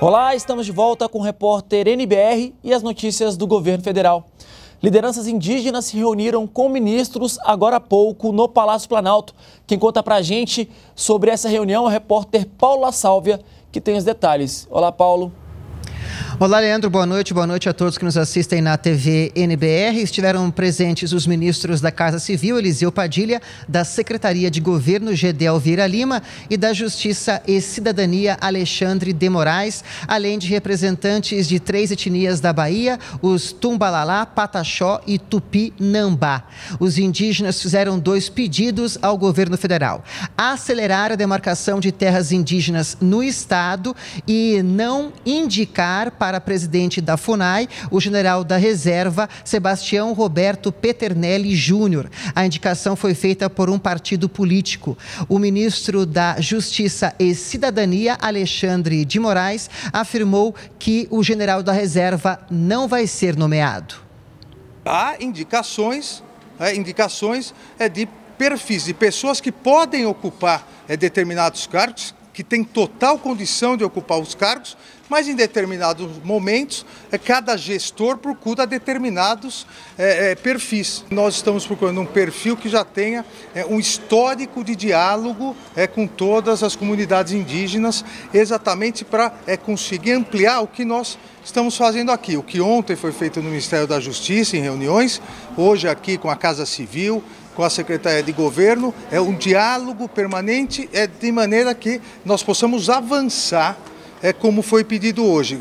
Olá, estamos de volta com o repórter NBR e as notícias do governo federal. Lideranças indígenas se reuniram com ministros agora há pouco no Palácio Planalto. Quem conta pra gente sobre essa reunião é o repórter Paulo La Sálvia, que tem os detalhes. Olá, Paulo. Olá, Leandro, boa noite. Boa noite a todos que nos assistem na TV NBR. Estiveram presentes os ministros da Casa Civil, Eliseu Padilha, da Secretaria de Governo, Gedel Vieira Lima, e da Justiça e Cidadania, Alexandre de Moraes, além de representantes de três etnias da Bahia, os Tumbalalá, Pataxó e Tupinambá. Os indígenas fizeram dois pedidos ao governo federal: acelerar a demarcação de terras indígenas no estado e não indicar para para presidente da FUNAI o general da reserva Sebastião Roberto Peternelli Júnior. A indicação foi feita por um partido político. O ministro da Justiça e Cidadania, Alexandre de Moraes, afirmou que o general da reserva não vai ser nomeado. Há indicações, é, indicações é, de perfis de pessoas que podem ocupar é, determinados cargos que tem total condição de ocupar os cargos, mas em determinados momentos, é, cada gestor procura determinados é, é, perfis. Nós estamos procurando um perfil que já tenha é, um histórico de diálogo é, com todas as comunidades indígenas, exatamente para é, conseguir ampliar o que nós estamos fazendo aqui. O que ontem foi feito no Ministério da Justiça, em reuniões, hoje aqui com a Casa Civil, com a Secretaria de Governo, é um diálogo permanente, é de maneira que nós possamos avançar é, como foi pedido hoje.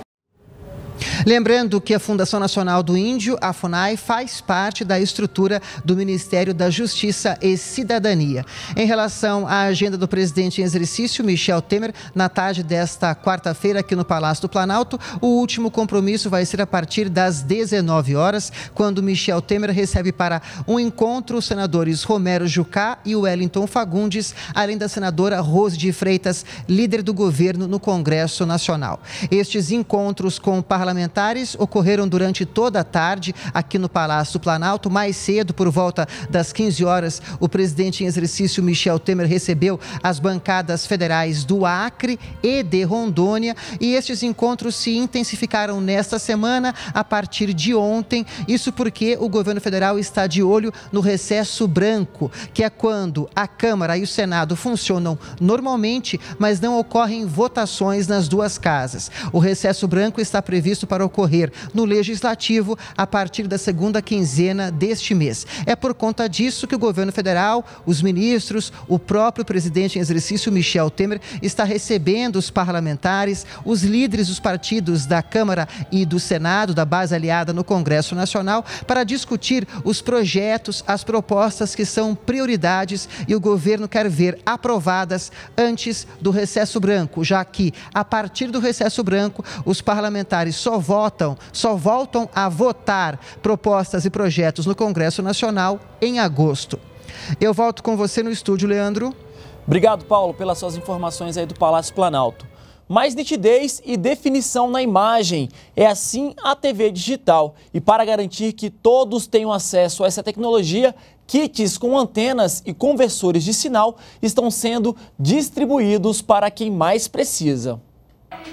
Lembrando que a Fundação Nacional do Índio, a FUNAI, faz parte da estrutura do Ministério da Justiça e Cidadania. Em relação à agenda do presidente em exercício, Michel Temer, na tarde desta quarta-feira aqui no Palácio do Planalto, o último compromisso vai ser a partir das 19 horas, quando Michel Temer recebe para um encontro os senadores Romero Jucá e Wellington Fagundes, além da senadora Rose de Freitas, líder do governo no Congresso Nacional. Estes encontros com parlamentares parlamentares ocorreram durante toda a tarde aqui no Palácio do Planalto. Mais cedo, por volta das 15 horas, o presidente em exercício Michel Temer recebeu as bancadas federais do Acre e de Rondônia e estes encontros se intensificaram nesta semana a partir de ontem. Isso porque o governo federal está de olho no recesso branco, que é quando a Câmara e o Senado funcionam normalmente, mas não ocorrem votações nas duas casas. O recesso branco está previsto previsto para ocorrer no Legislativo a partir da segunda quinzena deste mês. É por conta disso que o governo federal, os ministros, o próprio presidente em exercício, Michel Temer, está recebendo os parlamentares, os líderes dos partidos da Câmara e do Senado, da base aliada no Congresso Nacional, para discutir os projetos, as propostas que são prioridades e o governo quer ver aprovadas antes do recesso branco, já que, a partir do recesso branco, os parlamentares só votam, só voltam a votar propostas e projetos no Congresso Nacional em agosto. Eu volto com você no estúdio, Leandro. Obrigado, Paulo, pelas suas informações aí do Palácio Planalto. Mais nitidez e definição na imagem. É assim a TV digital. E para garantir que todos tenham acesso a essa tecnologia, kits com antenas e conversores de sinal estão sendo distribuídos para quem mais precisa.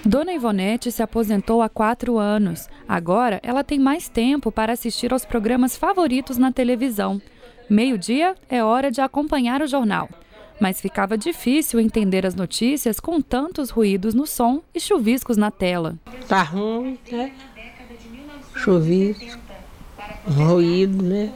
Dona Ivonete se aposentou há quatro anos. Agora ela tem mais tempo para assistir aos programas favoritos na televisão. Meio-dia é hora de acompanhar o jornal. Mas ficava difícil entender as notícias com tantos ruídos no som e chuviscos na tela. Tá ruim, né? Chuvisco, ruído, né?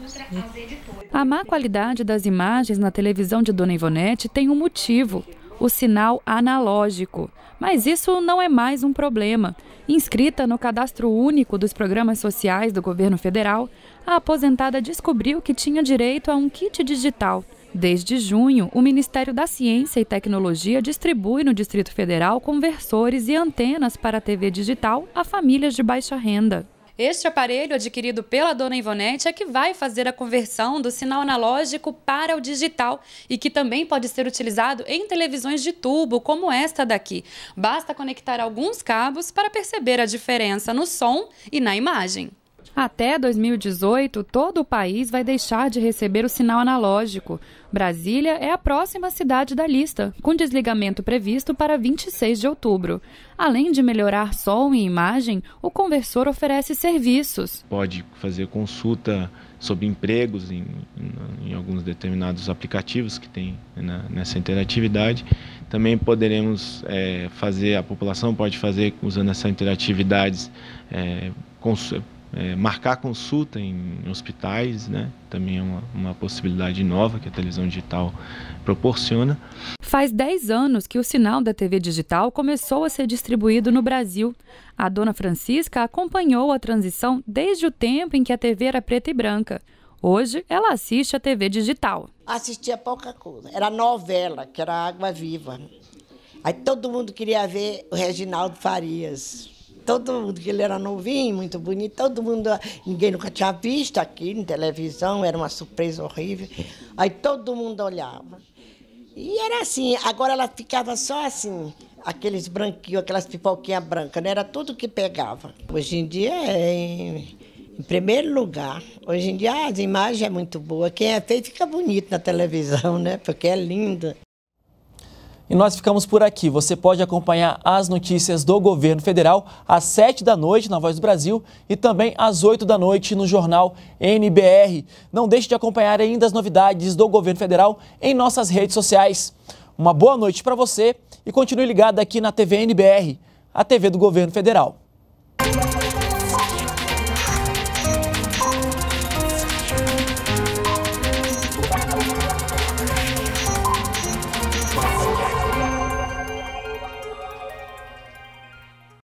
A má qualidade das imagens na televisão de Dona Ivonete tem um motivo o sinal analógico. Mas isso não é mais um problema. Inscrita no cadastro único dos programas sociais do governo federal, a aposentada descobriu que tinha direito a um kit digital. Desde junho, o Ministério da Ciência e Tecnologia distribui no Distrito Federal conversores e antenas para a TV digital a famílias de baixa renda. Este aparelho, adquirido pela dona Ivonete, é que vai fazer a conversão do sinal analógico para o digital e que também pode ser utilizado em televisões de tubo, como esta daqui. Basta conectar alguns cabos para perceber a diferença no som e na imagem. Até 2018, todo o país vai deixar de receber o sinal analógico. Brasília é a próxima cidade da lista, com desligamento previsto para 26 de outubro. Além de melhorar som e imagem, o conversor oferece serviços. Pode fazer consulta sobre empregos em, em, em alguns determinados aplicativos que tem na, né, nessa interatividade. Também poderemos é, fazer, a população pode fazer usando essas interatividades. É, é, marcar consulta em hospitais, né? Também é uma, uma, possibilidade nova que a televisão digital proporciona. Faz 10 anos que o sinal da TV digital começou a ser distribuído no Brasil. A dona Francisca acompanhou a transição desde o tempo em que a TV era preta e branca. Hoje, ela assiste a TV digital. Assistia pouca coisa. Era novela, que era Água Viva. Aí todo mundo queria ver o Reginaldo Farias todo mundo, que ele era novinho, muito bonito, todo mundo, ninguém nunca tinha visto aqui em televisão, era uma surpresa horrível. Aí todo mundo olhava. E era assim, agora ela ficava só assim, aqueles branquinhos, aquelas pipoquinhas brancas, né? era tudo que pegava. Hoje em dia é em, em primeiro lugar. Hoje em dia as imagens é muito boa. Quem é feio fica bonito na televisão, né? Porque é linda. E nós ficamos por aqui. Você pode acompanhar as notícias do governo federal às 7 da noite na Voz do Brasil e também às 8 da noite no jornal NBR. Não deixe de acompanhar ainda as novidades do governo federal em nossas redes sociais. Uma boa noite para você e continue ligado aqui na TV NBR, a TV do governo federal.